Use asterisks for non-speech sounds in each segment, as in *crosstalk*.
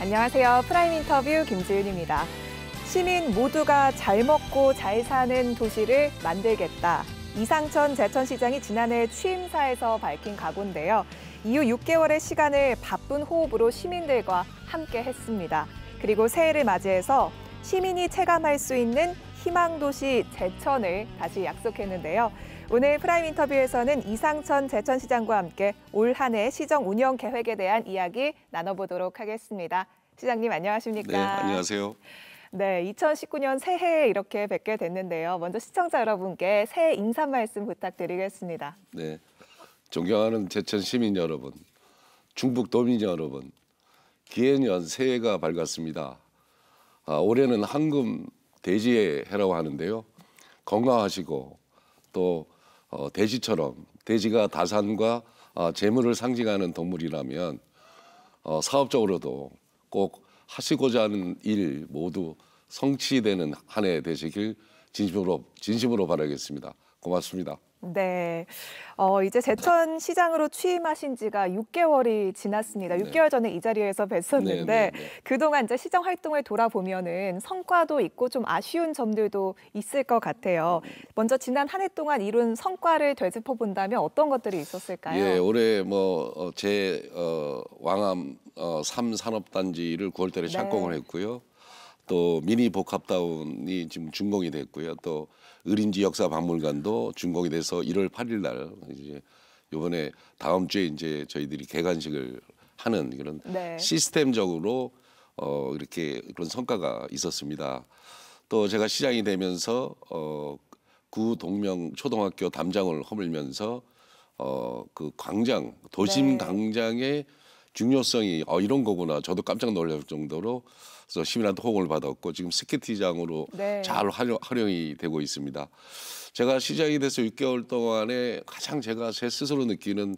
안녕하세요. 프라임 인터뷰 김지윤입니다. 시민 모두가 잘 먹고 잘 사는 도시를 만들겠다. 이상천 제천시장이 지난해 취임사에서 밝힌 각오인데요. 이후 6개월의 시간을 바쁜 호흡으로 시민들과 함께 했습니다. 그리고 새해를 맞이해서 시민이 체감할 수 있는 희망도시 제천을 다시 약속했는데요. 오늘 프라임 인터뷰에서는 이상천 제천시장과 함께 올 한 해 시정 운영 계획에 대한 이야기 나눠보도록 하겠습니다. 시장님 안녕하십니까? 네, 안녕하세요. 네, 2019년 새해에 이렇게 뵙게 됐는데요. 먼저 시청자 여러분께 새해 인사 말씀 부탁드리겠습니다. 네, 존경하는 제천 시민 여러분, 중북 도민 여러분, 기해년 새해가 밝았습니다. 아, 올해는 황금 돼지의 해라고 하는데요. 건강하시고 또 어, 돼지처럼 돼지가 다산과 어, 재물을 상징하는 동물이라면 어, 사업적으로도 꼭 하시고자 하는 일 모두 성취되는 한 해 되시길 진심으로 진심으로 바라겠습니다. 고맙습니다. 네. 어, 이제 제천 시장으로 취임하신 지가 6개월이 지났습니다. 네. 6개월 전에 이 자리에서 뵀었는데 네, 네, 네, 그동안 이제 시장 활동을 돌아보면은 성과도 있고 좀 아쉬운 점들도 있을 것 같아요. 음. 먼저 지난 한 해 동안 이룬 성과를 되짚어 본다면 어떤 것들이 있었을까요? 예, 올해 뭐제 어, 어, 왕암 어, 3산업단지를 9월달에 착공을 했고요. 또 미니 복합다운이 지금 준공이 됐고요. 또 의림지 역사 박물관도 준공이 돼서 1월 8일 날 이제 요번에 다음 주에 이제 저희들이 개관식을 하는 그런 네. 시스템적으로 어 이렇게 그런 성과가 있었습니다. 또 제가 시장이 되면서 어구 동명 초등학교 담장을 허물면서 어그 광장 도심 네. 광장의 중요성이 어 이런 거구나 저도 깜짝 놀랄 정도로 그래서 시민한테 호응을 받았고 지금 스케이장으로 네. 잘 활용이 되고 있습니다. 제가 시작이 돼서 6개월 동안에 가장 제가 제 스스로 느끼는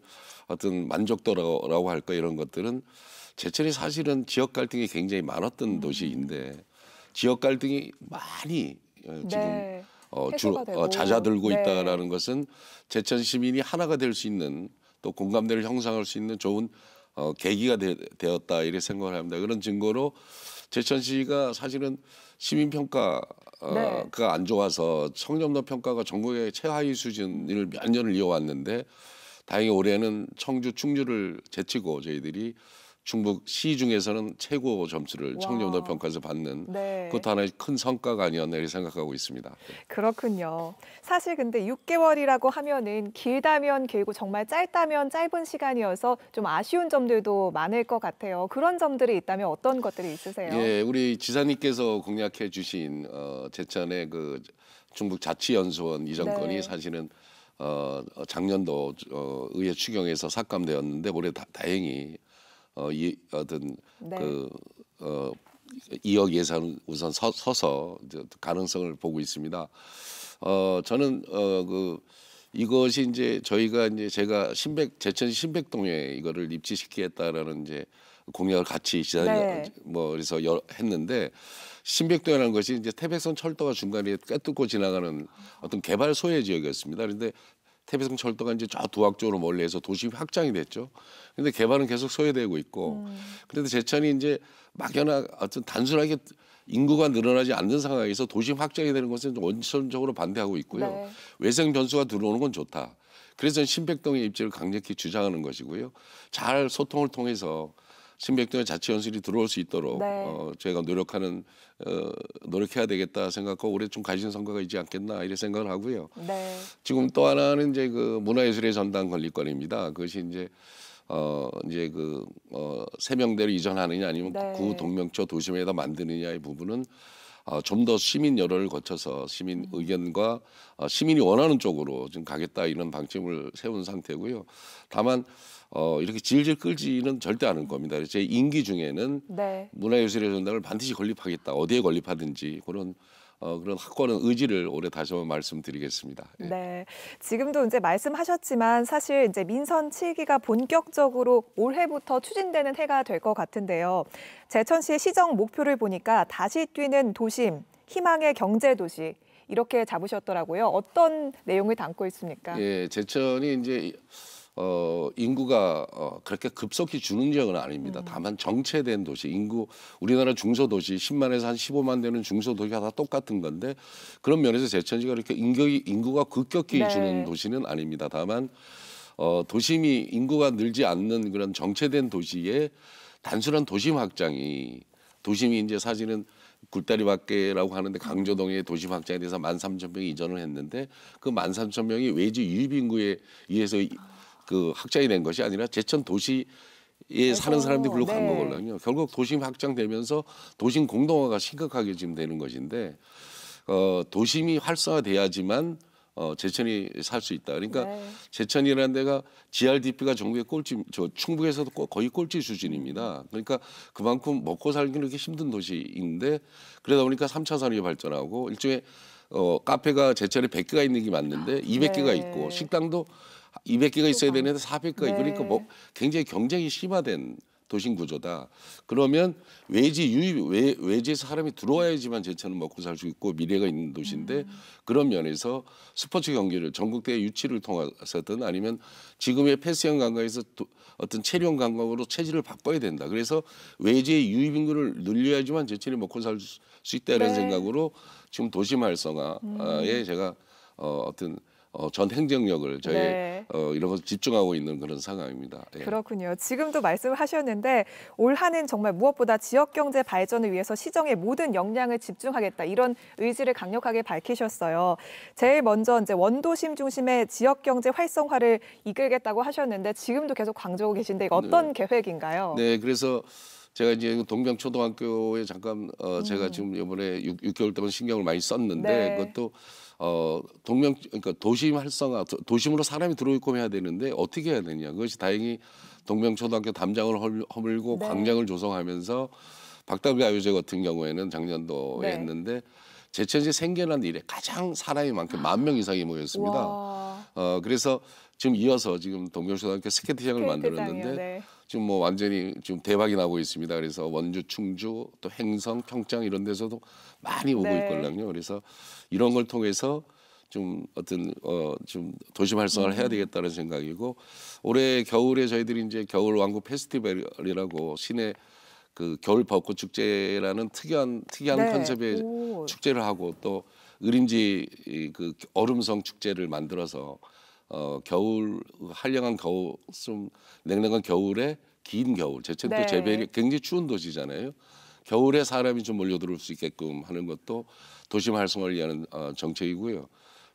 어떤 만족도라고 할까 이런 것들은 제철이 사실은 지역 갈등이 굉장히 많았던 음. 도시인데 지역 갈등이 많이 어, 네. 지금 어, 주로 어, 되 잦아들고 네. 있다라는 것은 제천 시민이 하나가 될 수 있는 또 공감대를 형성할 수 있는 좋은 어, 계기가 되, 었다 이렇게 생각을 합니다. 그런 증거로 제천 시가 사실은 시민 평가가 어, 네. 안 좋아서 청렴도 평가가 전국의 최하위 수준을 몇 년을 이어왔는데 다행히 올해는 청주 충주를 제치고 저희들이 충북 시 중에서는 최고 점수를 청년도 평가에서 받는 네. 그것도 하나의 큰 성과가 아니었나 이렇게 생각하고 있습니다. 네. 그렇군요. 사실 근데 6개월이라고 하면은 길다면 길고 정말 짧다면 짧은 시간이어서 좀 아쉬운 점들도 많을 것 같아요. 그런 점들이 있다면 어떤 것들이 있으세요? 예, 우리 지사님께서 공략해 주신 어, 제천의 그 중국 자치연수원 이 정권이 네. 사실은 어, 작년도 어, 의회 추경에서 삭감되었는데 올해 다, 행히 어, 이 어떤 네. 그 어, 2억 예산 우선 서, 서서 이제 가능성을 보고 있습니다. 어, 저는 어, 그 이것이 이제 저희가 이제 제가 신백 제천 신백동에 이거를 입지시키겠다라는 이제 공약을 같이 지난 네. 뭐 그래서 여, 했는데 신백동이라는 것이 이제 태백선 철도가 중간에 꿰뚫고 지나가는 어떤 개발 소외 지역이었습니다. 그런데 태백성 철도가 이제 좌두학적으로 멀리해서 도시 확장이 됐죠. 근데 개발은 계속 소외되고 있고 음. 그래도 제천이 이제 막연한 어떤 단순하게 인구가 늘어나지 않는 상황에서 도심 확장이 되는 것은 원천적으로 반대하고 있고요. 네. 외생 변수가 들어오는 건 좋다. 그래서 신백동의 입지를 강력히 주장하는 것이고요. 잘 소통을 통해서 신백동의 자치현실이 들어올 수 있도록 네. 어, 저희가 노력하는 어, 노력해야 되겠다 생각하고 올해 좀 가진 성과가 있지 않겠나 이런 생각을 하고요. 네. 지금 또 하나는 이제 그 문화예술의 전당 건립권입니다. 그것이 이제 어 이제 그 어, 세명대로 이전하느냐 아니면 네. 구 동명초 도심에다 만드느냐의 부분은 어, 좀 더 시민 여론을 거쳐서 시민 음. 의견과 어, 시민이 원하는 쪽으로 지금 가겠다 이런 방침을 세운 상태고요. 다만 어, 이렇게 질질 끌지는 절대 않을 겁니다. 제 임기 중에는 네. 문화예술의 전당을 반드시 건립하겠다. 어디에 건립하든지 그런 어, 그런 학권은 의지를 올해 다시 한번 말씀드리겠습니다. 예. 네. 지금도 이제 말씀하셨지만 사실 이제 민선 7기가 본격적으로 올해부터 추진되는 해가 될 것 같은데요. 제천시의 시정 목표를 보니까 다시 뛰는 도심, 희망의 경제 도시 이렇게 잡으셨더라고요. 어떤 내용을 담고 있습니까? 예, 제천이 이제 어, 인구가 어, 그렇게 급속히 주는 지역은 아닙니다. 음. 다만 정체된 도시, 인구, 우리나라 중소도시 10만에서 한 15만 되는 중소도시가 다 똑같은 건데 그런 면에서 제천시가 이렇게 인구, 인구가 급격히 네. 주는 도시는 아닙니다. 다만 어, 도심이 인구가 늘지 않는 그런 정체된 도시에 단순한 도심 확장이 도심이 이제 사실은 굴다리 밖에라고 하는데 강조동의 도심 확장에 대해서 만 삼천 명이 이전을 했는데 그 만 삼천 명이 외지 유입 인구에 의해서 그 확장이 된 것이 아니라 제천 도시 예, 사는 사람들이 글로 네. 간 거거든요. 결국 도심 확장되면서 도심 공동화가 심각하게 지금 되는 것인데 어, 도심이 활성화돼야지만 어, 제천이 살 수 있다. 그러니까 네. 제천이라는 데가 GRDP가 전국의 꼴찌, 저 충북에서도 거의 꼴찌 수준입니다. 그러니까 그만큼 먹고 살기는 이렇게 힘든 도시인데 그러다 보니까 삼차 산업이 발전하고 일종의 어, 카페가 제천에 백개가 있는 게 맞는데 아, 이백 개가 네. 있고 식당도 200개가 있어야 되는데 400개. 네. 그러니까 뭐 굉장히 경쟁이 심화된 도심 구조다. 그러면 외지 유입 외, 외지 사람이 들어와야지만 제천은 먹고 살 수 있고 미래가 있는 도시인데 음. 그런 면에서 스포츠 경기를 전국 대회 유치를 통해서든 아니면 지금의 패스형 관광에서 도, 어떤 체력형 관광으로 체질을 바꿔야 된다. 그래서 외지의 유입 인구를 늘려야지만 제천이 먹고 살 수 있다는 네. 생각으로 지금 도심 활성화에 음. 제가 어, 어떤 어, 전 행정력을 저희 네. 어, 이런 것을 집중하고 있는 그런 상황입니다. 예. 그렇군요. 지금도 말씀 하셨는데 올 한은 정말 무엇보다 지역 경제 발전을 위해서 시정의 모든 역량을 집중하겠다 이런 의지를 강력하게 밝히셨어요. 제일 먼저 이제 원도심 중심의 지역 경제 활성화를 이끌겠다고 하셨는데 지금도 계속 광주고 계신데 이거 어떤 네. 계획인가요? 네, 그래서 제가 이제 동명초등학교에 잠깐 어, 제가 음. 지금 이번에 6, 6개월 동안 신경을 많이 썼는데 네. 그것도 어 동명 그러니까 도심 활성화 도심으로 사람이 들어오고 해야 되는데 어떻게 해야 되냐 그것이 다행히 동명초등학교 담장을 허물고 네. 광장을 조성하면서 박다비 아유제 같은 경우에는 작년도에 네. 했는데 제천시 생겨난 이래 가장 사람이 많게 만 명 이상이 모였습니다. 와. 어 그래서 지금 이어서 지금 동명초등학교 스케이트장을 스케트장이요 만들었는데 네. 지금 뭐 완전히 지금 대박이 나고 있습니다. 그래서 원주, 충주, 또행성 평창 이런 데서도 많이 오고 네. 있거든요. 그래서 이런 걸 통해서 좀 어떤 어좀 도시 활성화를 해야 음. 되겠다는 생각이고 올해 겨울에 저희들이 이제 겨울 왕국 페스티벌이라고 시내 그 겨울 벚꽃 축제라는 특이한 특이한 네. 컨셉의 오. 축제를 하고 또 의림지 그 얼음성 축제를 만들어서 어, 겨울 한량한 겨울 좀 냉랭한 겨울에 긴 겨울 제천도 네. 재배이 굉장히 추운 도시잖아요. 겨울에 사람이 좀몰려들수 있게끔 하는 것도 도심 활성화를 위한 어, 정책이고요.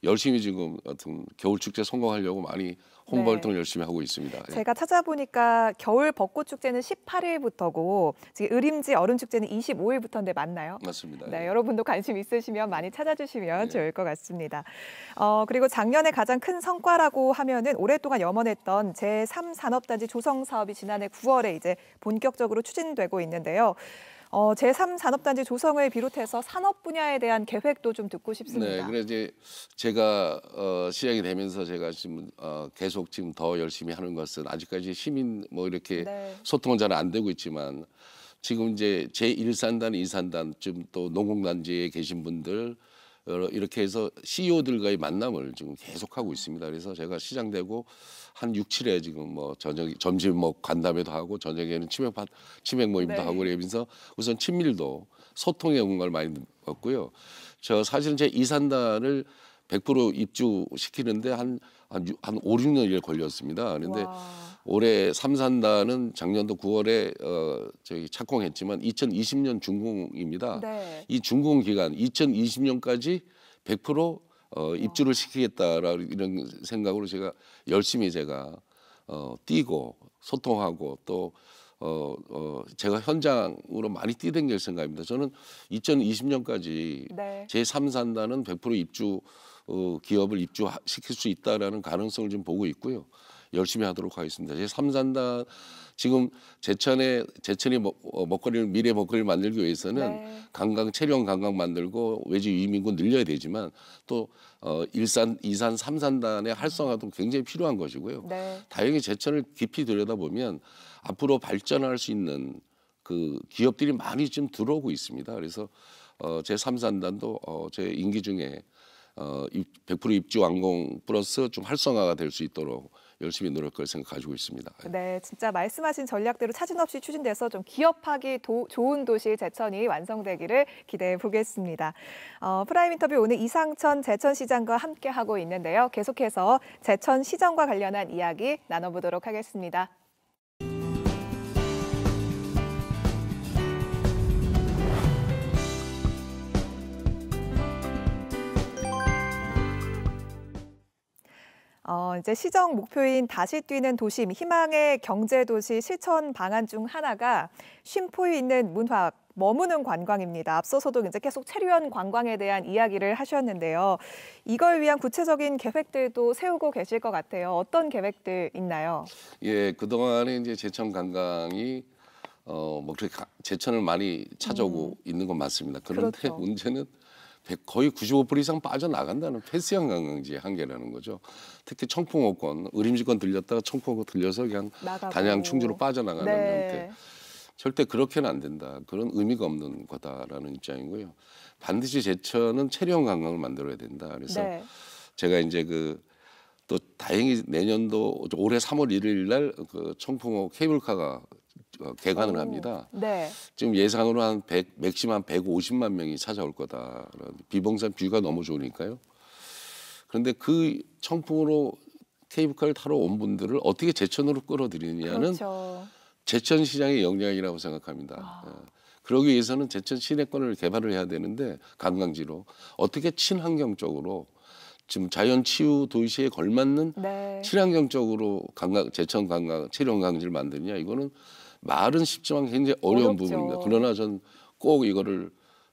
열심히 지금 어떤 겨울 축제 성공하려고 많이 홍보 네. 활동을 열심히 하고 있습니다. 예. 제가 찾아보니까 겨울 벚꽃 축제는 18일부터고 지금 의림지 어른 축제는 25일부터인데 맞나요? 맞습니다. 네, 예. 여러분도 관심 있으시면 많이 찾아주시면 예. 좋을 것 같습니다. 어, 그리고 작년에 가장 큰 성과라고 하면은 오랫동안 염원했던 제3산업단지 조성 사업이 지난해 9월에 이제 본격적으로 추진되고 있는데요. 어, 제3산업단지 조성을 비롯해서 산업 분야에 대한 계획도 좀 듣고 싶습니다. 네, 그래서 이제 제가 어, 시작이 되면서 제가 지금 어, 계속 지금 더 열심히 하는 것은 아직까지 시민 뭐 이렇게 네. 소통은 잘 안 되고 있지만 지금 이제 제1산단, 2산단 좀또 농공단지에 계신 분들 어, 이렇게 해서 CEO들과의 만남을 지금 계속하고 있습니다. 그래서 제가 시장되고 한 6, 7회 지금 뭐 저녁 점심 뭐 간담회도 하고 저녁에는 치맥 치맥 모임도 네. 하고 그러면서 우선 친밀도 소통의 공간을 많이 얻고요. 저 사실은 제 이산단을 100% 입주시키는데 한, 한, 한 5, 6년이 걸렸습니다. 그런데 올해 삼산단은 작년도 9월에 어, 저기 착공했지만 2020년 준공입니다. 네. 이 준공 기간 2020년까지 100% 어, 입주를 시키겠다라 는 이런 생각으로 제가 열심히 제가 어, 뛰고 소통하고 또 어, 어, 제가 현장으로 많이 뛰던길 생각입니다. 저는 2020년까지 네. 제3산단은 100% 입주 어, 기업을 입주시킬 수 있다라는 가능성을 좀 보고 있고요. 열심히 하도록 하겠습니다. 제3산단 지금 제천에 제천이 어, 먹거리를 미래 먹거리를 만들기 위해서는 네. 관광 체령 관광 만들고 외지 이민군 늘려야 되지만 또 어, 일산, 이산, 삼산단의 활성화도 굉장히 필요한 것이고요. 네. 다행히 제천을 깊이 들여다보면 앞으로 발전할 수 있는 그 기업들이 많이 지금 들어오고 있습니다. 그래서 어, 제 삼산단도 어, 제 임기 중에 어, 100% 입주 완공 플러스 좀 활성화가 될 수 있도록 열심히 노력할 생각 가지고 있습니다. 예. 네, 진짜 말씀하신 전략대로 차진 없이 추진돼서 좀 기업하기 도, 좋은 도시 제천이 완성되기를 기대해 보겠습니다. 어, 프라임 인터뷰 오늘 이상천 제천시장과 함께하고 있는데요. 계속해서 제천시장과 관련한 이야기 나눠보도록 하겠습니다. 어, 이제 시정 목표인 다시 뛰는 도심 희망의 경제 도시 실천 방안 중 하나가 쉼포에 있는 문화 머무는 관광입니다. 앞서서도 이제 계속 체류한 관광에 대한 이야기를 하셨는데요. 이걸 위한 구체적인 계획들도 세우고 계실 것 같아요. 어떤 계획들 있나요? 예, 그동안에 이제 제천 관광이 어, 뭐 그렇게 제천을 많이 찾아오고 음. 있는 건 맞습니다. 그런데 그렇죠. *laughs* 문제는 거의 95% 이상 빠져나간다는 패스형 관광지의 한계라는 거죠. 특히 청풍호권, 의림지권 들렸다가 청풍호권 들려서 그냥 나가고. 단양 충주로 빠져나가는 네. 형태. 절대 그렇게는 안 된다. 그런 의미가 없는 거다라는 입장이고요. 반드시 제천은 체력 관광을 만들어야 된다. 그래서 네. 제가 이제 그 또 다행히 내년도 올해 3월 1일 날 그 청풍호 케이블카가 어, 개관을 오. 합니다. 네. 지금 예상으로 한 100, 맥시멈 150만 명이 찾아올 거다. 비봉산 뷰가 너무 좋으니까요. 그런데 그 청풍으로 케이블카를 타러 온 분들을 어떻게 제천으로 끌어들이느냐는 그렇죠. 제천 시장의 역량이라고 생각합니다. 아. 예. 그러기 위해서는 제천 시내권을 개발을 해야 되는데 관광지로 어떻게 친환경적으로 지금 자연 치유 도시에 걸맞는 네. 친환경적으로 관광 제천 관광 체류 관광지를 만드냐 이거는 말은 쉽지만 굉장히 어려운 어렵죠. 부분입니다. 그러나 전 꼭 이거를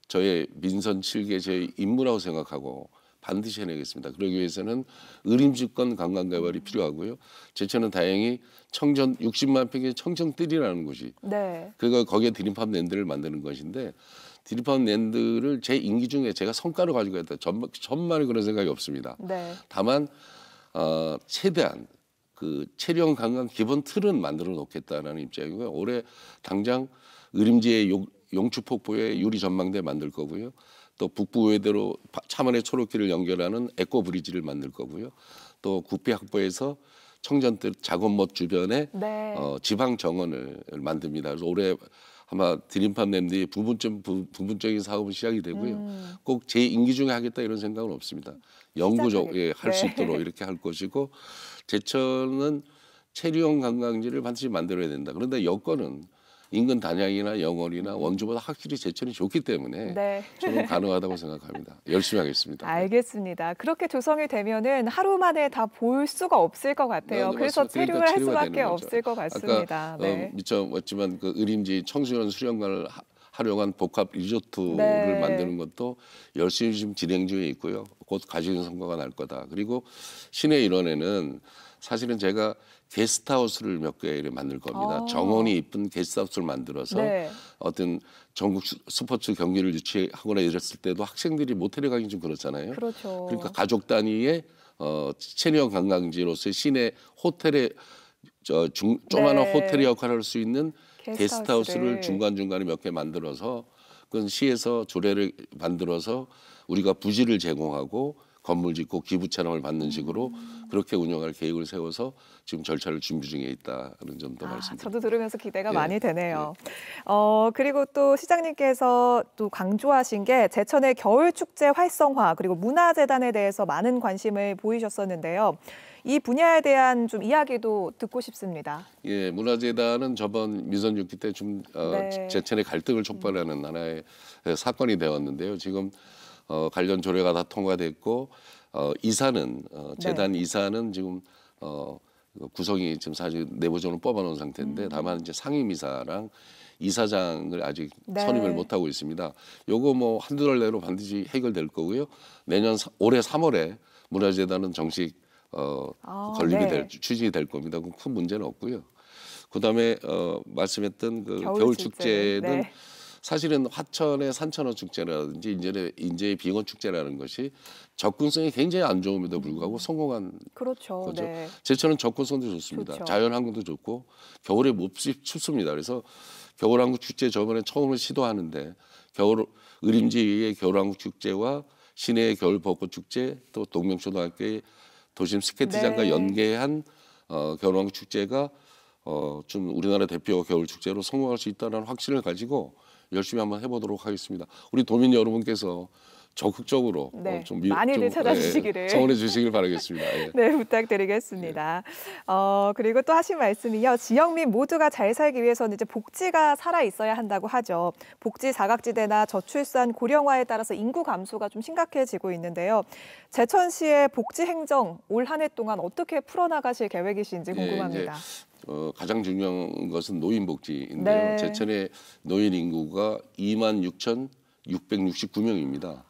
저의 민선 7개 제 임무라고 생각하고 반드시 해내겠습니다. 그러기 위해서는 의림주권 관광개발이 필요하고요. 제천은 다행히 청정 60만 평의 청정뜰이라는 곳이 네. 그거 거기에 드림팜 랜드를 만드는 것인데 드림팜 랜드를 제 임기 중에 제가 성과를 가지고 했다. 전, 전말 그런 생각이 없습니다. 네. 다만 어, 최대한 그 체령 강강 기본 틀은 만들어 놓겠다는 입장이고요. 올해 당장 의림지의 용추폭포에 유리 전망대 만들 거고요. 또 북부외대로 차만의 초록길을 연결하는 에코 브리지를 만들 거고요. 또 국비학부에서 청전대 작업못 주변에 네. 어, 지방 정원을 만듭니다. 그래서 올해 아마 드림팜 랜드의 부분점, 부, 부분적인 사업은 시작이 되고요. 음. 꼭제 임기 중에 하겠다 이런 생각은 없습니다. 영구적 예, 할수 네. 있도록 이렇게 할 것이고 제천은 체류형 관광지를 반드시 만들어야 된다. 그런데 여건은 인근 단양이나 영월이나 원주보다 확실히 제천이 좋기 때문에 네. 저는 가능하다고 생각합니다. 열심히 하겠습니다. 알겠습니다. 그렇게 조성이 되면은 하루 만에 다 볼 수가 없을 것 같아요. 네, 네 그래서 그러니까 체류를 그러니까 할 수밖에 없을 것 같습니다. 아까 어, 네. 어, 미처 왔지만 그 의림지 청소년 수련관을 활용한 복합 리조트를 네. 만드는 것도 열심히 지금 진행 중에 있고요. 곧 가시는 성과가 날 거다. 그리고 시내 일원에는 사실은 제가 게스트하우스를 몇 개를 만들 겁니다. 아. 정원이 이쁜 게스트하우스를 만들어서 네. 어떤 전국 스포츠 경기를 유치하거나 이랬을 때도 학생들이 모텔에 가긴 좀 그렇잖아요. 그렇죠. 그러니까 가족 단위의 어, 체니 관광지로서 시내 호텔에 저 중, 조만한 네. 호텔의 역할을 할 수 있는 게스트하우스를 중간중간에 몇 개 만들어서 그건 시에서 조례를 만들어서 우리가 부지를 제공하고 건물 짓고 기부 차량을 받는 식으로 음. 그렇게 운영할 계획을 세워서 지금 절차를 준비 중에 있다는 점도 아, 말씀드립니다. 저도 들으면서 기대가 예. 많이 되네요. 예. 어, 그리고 또 시장님께서 또 강조하신 게 제천의 겨울 축제 활성화 그리고 문화재단에 대해서 많은 관심을 보이셨었는데요. 이 분야에 대한 좀 이야기도 듣고 싶습니다. 예, 문화재단은 저번 민선 6기 때좀 어, 네. 제천의 갈등을 촉발하는 하나의 음. 사건이 되었는데요. 지금 어, 관련 조례가 다 통과됐고 어, 이사는 어, 네. 재단 네. 이사는 지금 어, 그 구성이 지금 사실 내부적으로 뽑아놓은 상태인데 음. 다만 이제 상임이사랑 이사장을 아직 네. 선임을 못하고 있습니다. 요거 뭐 한두 달 내로 반드시 해결될 거고요. 내년 올해 3월에 문화재단은 정식 어, 아, 걸리게 그 네. 될 추진이 될 겁니다. 그럼 큰 문제는 없고요. 그다음에 어, 말씀했던 그 겨울, 겨울 축제는 네. 사실은 화천의 산천어 축제라든지 인제의 인제의 빙어 축제라는 것이 접근성이 굉장히 안 좋음에도 불구하고 음. 성공한 그렇죠. 거죠. 네. 제천은 접근성도 좋습니다. 그렇죠. 자연 환경도 좋고 겨울에 몹시 춥습니다. 그래서 겨울 한국 축제 저번에 처음을 시도하는데 겨울 의림지의 겨울 한국 축제와 시내의 겨울 벚꽃 축제 또 동명초등학교의 도심 스케이트장과 네. 연계한 어, 겨울왕 축제가 어, 좀 우리나라 대표 겨울 축제로 성공할 수 있다는 확신을 가지고 열심히 한번 해보도록 하겠습니다. 우리 도민 여러분께서 적극적으로 어, 네. 어, 좀 미, 많이들 좀, 찾아주시기를 예, 정원해 주시길 바라겠습니다. 예. *laughs* 네 부탁드리겠습니다. 예. 어 그리고 또 하신 말씀이요 지역민 모두가 잘 살기 위해서는 이제 복지가 살아 있어야 한다고 하죠. 복지 사각지대나 저출산 고령화에 따라서 인구 감소가 좀 심각해지고 있는데요. 제천시의 복지 행정 올 한 해 동안 어떻게 풀어나가실 계획이신지 예, 궁금합니다. 어, 가장 중요한 것은 노인 복지인데요. 네. 제천의 노인 인구가 2만 6,669명입니다.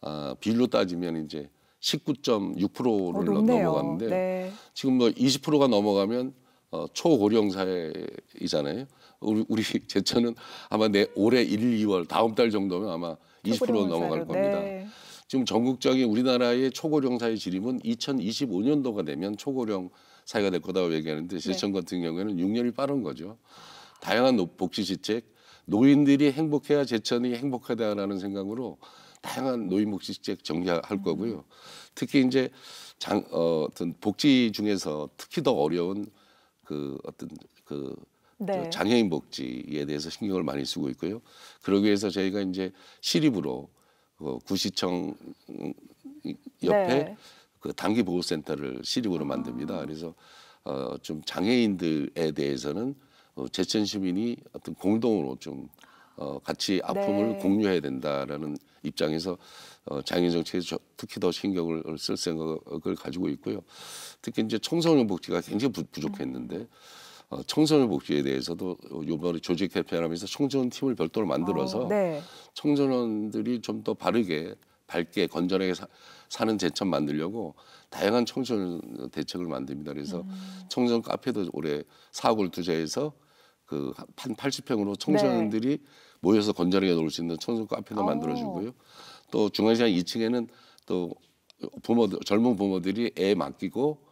아, 비율로 따지면 이제 19.6%를 어, 넘어갔는데 네. 지금 뭐 20%가 넘어가면 어, 초고령 사회이잖아요. 우리, 우리 *laughs* 제천은 아마 내 올해 1, 2월 다음 달 정도면 아마 20% 넘어갈 네. 겁니다. 네. 지금 전국적인 우리나라의 초고령 사회 지림은 2025년도가 되면 초고령 사회가 될 거다고 얘기하는데 네. 제천 네. 같은 경우에는 6년이 빠른 거죠. 다양한 복지 시책, 노인들이 행복해야 제천이 행복하다라는 생각으로 다양한 노인복지책 정리할 음. 거고요. 특히 이제 장, 어, 어떤 복지 중에서 특히 더 어려운 그 어떤 그 네. 장애인 복지에 대해서 신경을 많이 쓰고 있고요. 그러기 위해서 저희가 이제 시립으로 어, 구시청 옆에 네. 그 단기 보호센터를 시립으로 만듭니다. 아. 그래서 어, 좀 장애인들에 대해서는 어, 제천 시민이 어떤 공동으로 좀 어, 같이 아픔을 네. 공유해야 된다라는 입장에서 어, 장애정 인책에 특히 더 신경을 쓸 생각을 가지고 있고요. 특히 이제 청소년 복지가 굉장히 부, 족했는데 어, 청소년 복지에 대해서도 요번에 조직 개편하면서 청소년 팀을 별도로 만들어서 아, 네. 청소년들이 좀 더 바르게 밝게 건전하게 사, 는 제천 만들려고 다양한 청소년 대책을 만듭니다. 그래서 음. 청소년 카페도 올해 사억을 투자해서 그한 80평으로 청소년들이 네. 모여서 건전하게 놀수 있는 청소 카페도 어. 만들어주고요. 또 중앙시장 2층에는 또 부모들 젊은 부모들이 애 맡기고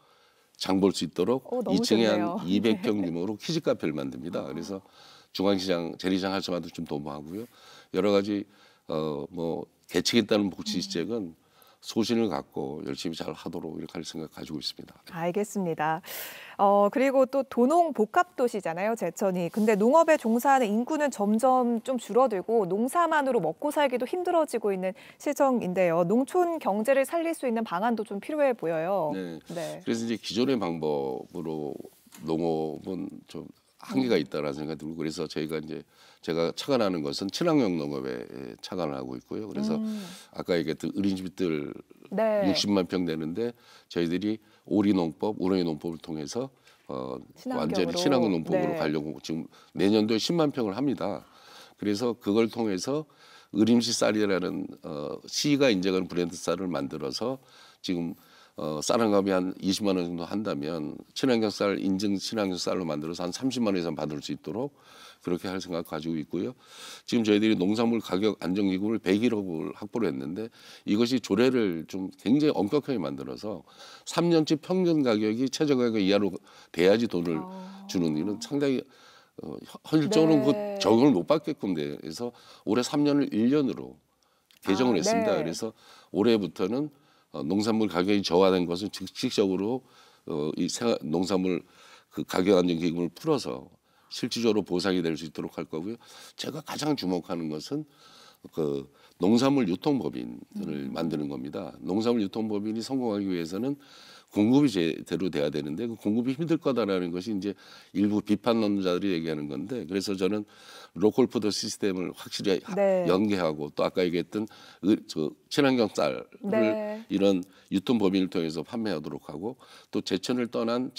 장 볼 수 있도록 오, 어, 2층에 좋네요. 한 200평 규모로 키즈 카페를 만듭니다. 아. 그래서 중앙시장 재래시장 할때화도좀 도모하고요. 여러 가지 어 뭐개척했다는 복지 시책은 음. 소신을 갖고 열심히 잘 하도록 이렇게 할 생각 가지고 있습니다. 알겠습니다. 어, 그리고 또 도농 복합도시잖아요, 제천이. 근데 농업에 종사하는 인구는 점점 좀 줄어들고 농사만으로 먹고 살기도 힘들어지고 있는 시청인데요 농촌 경제를 살릴 수 있는 방안도 좀 필요해 보여요. 네. 네. 그래서 이제 기존의 방법으로 농업은 좀 한계가 있다라는 생각이 들고 그래서 저희가 이제 제가 착안하는 것은 친환경 농업에 착안을 하고 있고요. 그래서 음. 아까 얘기했던 어린이집들 네. 60만 평 되는데 저희들이 오리 농법, 우렁이 농법을 통해서 어 친환경으로. 완전히 친환경 농법으로 네. 가려고 지금 내년도에 10만 평을 합니다. 그래서 그걸 통해서 의림시 쌀이라는 어, 시가 인정하는 브랜드 쌀을 만들어서 지금 어, 쌀한갑이 한 20만 원 정도 한다면 친환경 쌀 인증 친환경 쌀로 만들어서 한 30만 원 이상 받을 수 있도록 그렇게 할 생각 가지고 있고요. 지금 저희들이 농산물 가격 안정 기구를 101억을 확보를 했는데 이것이 조례를 좀 굉장히 엄격하게 만들어서 3년치 평균 가격이 최저 가격 이하로 돼야지 돈을 아... 주는 일은 상당히 어, 현실적으로는 그 네. 그적용을못 받게끔 돼서 올해 3년을 1년으로 아, 개정을 아, 했습니다. 네. 그래서 올해부터는 어, 농산물 가격이 저하된 것은 즉식적으로 어, 이 생활, 농산물 그 가격 안정 기금을 풀어서 실질적으로 보상이 될 수 있도록 할 거고요. 제가 가장 주목하는 것은 그 농산물 유통법인을 음. 만드는 겁니다. 농산물 유통법인이 성공하기 위해서는 공급이 제대로 돼야 되는데 그 공급이 힘들 거다라는 것이 이제 일부 비판론자들이 얘기하는 건데 그래서 저는 로컬 푸드 시스템을 확실히 네. 연계하고 또 아까 얘기했던 저 친환경 쌀을 네. 이런 유통 범위를 통해서 판매하도록 하고 또 제천을 떠난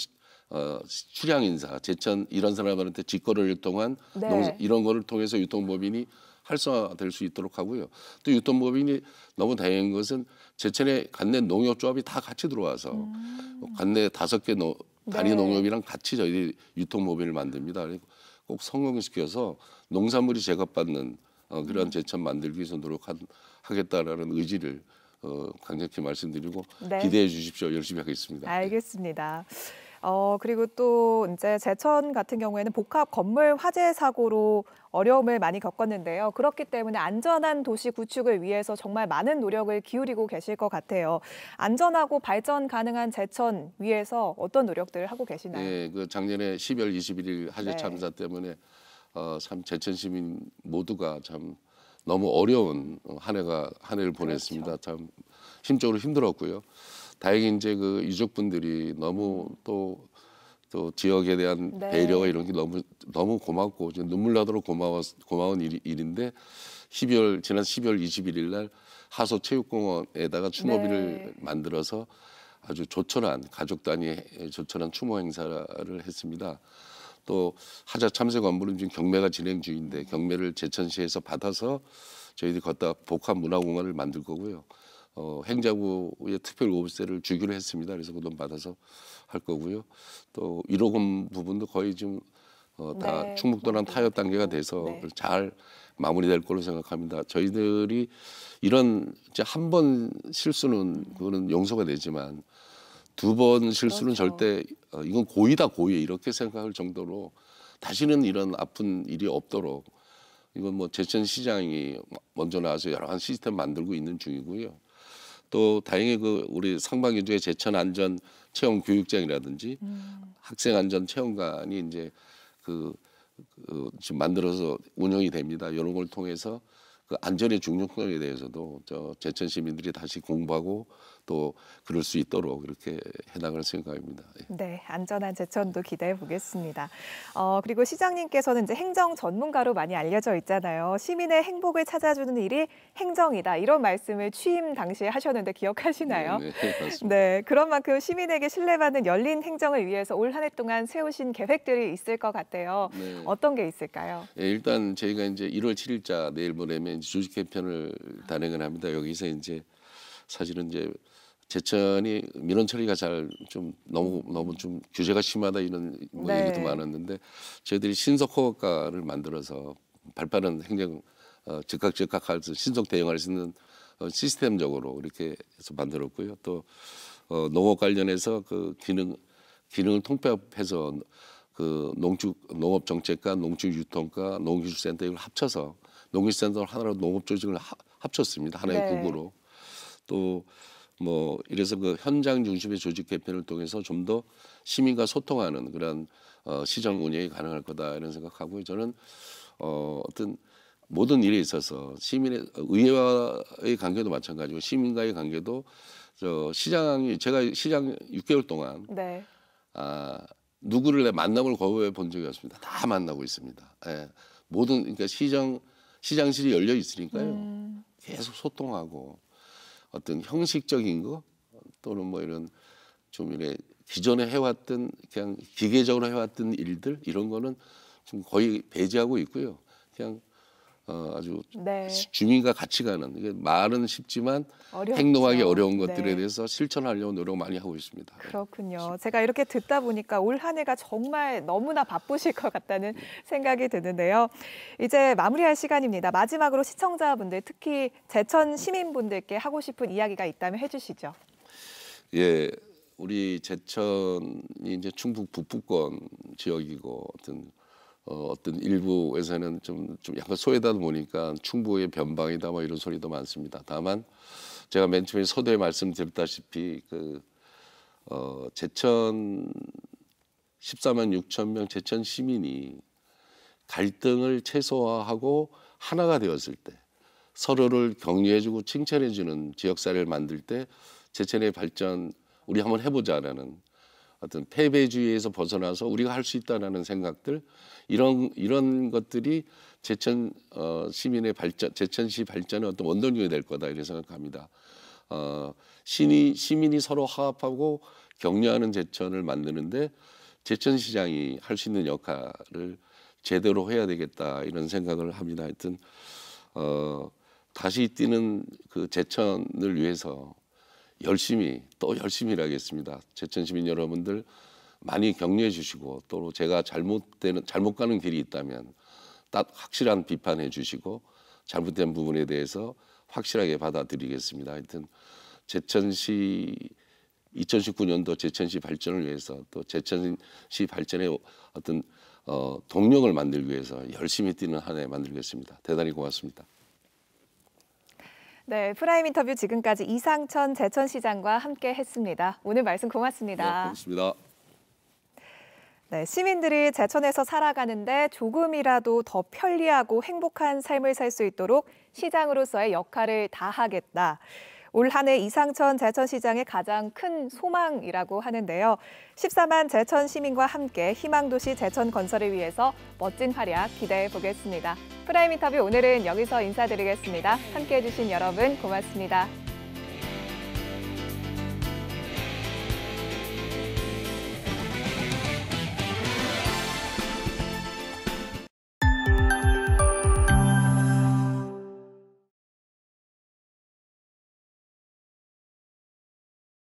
어, 수량 인사, 제천 이런 사람한테 직거래를 통한 네. 농사, 이런 거를 통해서 유통 범위니 활성화될 수 있도록 하고요. 또 유통법인이 너무 다행인 것은 제천에 간내 농협조합이 다 같이 들어와서 음. 간내 다섯 개 단위 네. 농협이랑 같이 저희들이 유통법인을 만듭니다. 꼭 성공시켜서 농산물이 제값받는 어, 그런 음. 제천 만들기 위해서 노력하겠다라는 의지를 어, 강력히 말씀드리고 네. 기대해 주십시오. 열심히 하겠습니다. 알겠습니다. 어, 그리고 또 이제 제천 같은 경우에는 복합 건물 화재 사고로 어려움을 많이 겪었는데요. 그렇기 때문에 안전한 도시 구축을 위해서 정말 많은 노력을 기울이고 계실 것 같아요. 안전하고 발전 가능한 제천 위에서 어떤 노력들을 하고 계시나요? 네, 그 작년에 10월 21일 화재 네. 참사 때문에 어, 참 제천 시민 모두가 참 너무 어려운 어, 한 해가 한 해를 그렇죠. 보냈습니다. 그렇죠. 참 심적으로 힘들었고요. 다행히 이제 그 유족분들이 너무 또또 음. 지역에 대한 네. 배려 이런 게 너무 너무 고맙고 눈물 나도록 고마워 고마운 일, 일인데 12월 지난 12월 21일 날 하소 체육공원에다가 추모비를 네. 만들어서 아주 조촐한 가족 단위의 조촐한 추모 행사를 했습니다. 또 하자 참새 건물은 지금 경매가 진행 중인데 음. 경매를 제천시에서 받아서 저희들이 걷다 복합문화공간을 만들 거고요. 어, 행자부의 특별고급세를 주기로 했습니다. 그래서 그 돈 받아서 할 거고요. 또 1호금 부분도 거의 지금 어, 다 네. 충북도랑 타협 단계가 돼서 네. 잘 마무리될 걸로 생각합니다. 저희들이 이런 이제 한번 실수는 그거는 용서가 되지만 두 번 실수는 그렇죠. 절대 어, 이건 고의다 고의 이렇게 생각할 정도로 다시는 이런 아픈 일이 없도록 이건 뭐 제천 시장이 먼저 나와서 여러 가지 시스템 만들고 있는 중이고요. 또 다행히 그 우리 상반기 중에 제천 안전 체험 교육장이라든지 음. 학생 안전 체험관이 이제 그, 그 지금 만들어서 운영이 됩니다. 이런 걸 통해서 그 안전의 중요성에 대해서도 저 제천 시민들이 다시 공부하고 또 그럴 수 있도록 이렇게 해나갈 생각입니다. 예. 네, 안전한 제천도 기대해 보겠습니다. 어, 그리고 시장님께서는 이제 행정 전문가로 많이 알려져 있잖아요. 시민의 행복을 찾아주는 일이 행정이다 이런 말씀을 취임 당시에 하셨는데 기억하시나요? 네, 네, 네, 네 그런 만큼 시민에게 신뢰받는 열린 행정을 위해서 올 한 해 동안 세우신 계획들이 있을 것 같아요. 네. 어떤 게 있을까요? 네, 일단 저희가 이제 1월 7일자 내일 모레면 주식 개편을 단행을 합니다. 여기서 이제 사실은 이제 제천이 민원 처리가 잘 좀 너무 너무 좀 규제가 심하다 이런 뭐 네. 얘기도 많았는데 저희들이 신속 허가를 만들어서 발빠른 행정 어, 즉각 즉각할 수 신속 대응할 수 있는 어, 시스템적으로 이렇게 해서 만들었고요. 또 어, 농업 관련해서 그 기능 기능을 통폐합해서 그 농축 농업 정책과 농축 유통과 농기술센터 이걸 합쳐서 농기술센터 를 하나로 농업 조직을 합, 합쳤습니다. 하나의 네. 국으로 또뭐 이래서 그 현장 중심의 조직 개편을 통해서 좀 더 시민과 소통하는 그런 어, 시정 운영이 가능할 거다 이런 생각하고요. 저는 어, 어떤 모든 일에 있어서 시민의 의회와의 관계도 마찬가지고 시민과의 관계도 저 시장이 제가 시장 6개월 동안 네. 아 누구를 내 만남을 거부해 본 적이 없습니다. 다 만나고 있습니다. 예. 모든 그러니까 시장 시장실이 열려 있으니까요. 음. 계속 소통하고 어떤 형식적인 거 또는 뭐 이런 좀 이래 기존에 해왔던 그냥 기계적으로 해왔던 일들 이런 거는 지 거의 배제하고 있고요. 그냥 어, 아주 네. 주민과 같이 가는 이게 말은 쉽지만 어렵죠. 행동하기 어려운 것들에 네. 대해서 실천하려고 노력 많이 하고 있습니다. 그렇군요. 제가 이렇게 듣다 보니까 올 한 해가 정말 너무나 바쁘실 것 같다는 네. 생각이 드는데요. 이제 마무리할 시간입니다. 마지막으로 시청자분들 특히 제천 시민분들께 하고 싶은 이야기가 있다면 해주시죠. 예, 우리 제천이 이제 충북 북부권 지역이고 어떤 어, 어떤 일부 회사는 좀, 좀 약간 소외다 보니까 충부의 변방이다 뭐 이런 소리도 많습니다. 다만 제가 맨 처음에 서두에 말씀드렸다시피 그 어, 제천 14만 6천 명 제천 시민이 갈등을 최소화하고 하나가 되었을 때 서로를 격려해주고 칭찬해주는 지역사회를 만들 때 제천의 발전 우리 한번 해보자라는 어떤 패배주의에서 벗어나서 우리가 할 수 있다라는 생각들 이런 이런 것들이 제천 어, 시민의 발전 제천시 발전의 어떤 원동력이 될 거다 이렇게 생각합니다. 어, 시민 시민이 서로 화합하고 격려하는 제천을 만드는데 제천시장이 할 수 있는 역할을 제대로 해야 되겠다 이런 생각을 합니다. 하여튼 어, 다시 뛰는 그 제천을 위해서 열심히 또 열심히 일하겠습니다. 제천 시민 여러분들 많이 격려해 주시고 또 제가 잘못되는 잘못 가는 길이 있다면 딱 확실한 비판해 주시고 잘못된 부분에 대해서 확실하게 받아들이겠습니다. 하여튼 제천시 2019년도 제천시 발전을 위해서 또 제천시 발전의 어떤 어, 동력을 만들기 위해서 열심히 뛰는 한 해 만들겠습니다. 대단히 고맙습니다. 네, 프라임 인터뷰 지금까지 이상천 제천시장과 함께했습니다. 오늘 말씀 고맙습니다. 네, 고맙습니다. 네, 시민들이 제천에서 살아가는데 조금이라도 더 편리하고 행복한 삶을 살 수 있도록 시장으로서의 역할을 다하겠다. 올한해 이상천 제천시장의 가장 큰 소망이라고 하는데요. 14만 제천 시민과 함께 희망도시 제천 건설을 위해서 멋진 활약 기대해 보겠습니다. 프라임 인터뷰 오늘은 여기서 인사드리겠습니다. 함께해 주신 여러분 고맙습니다.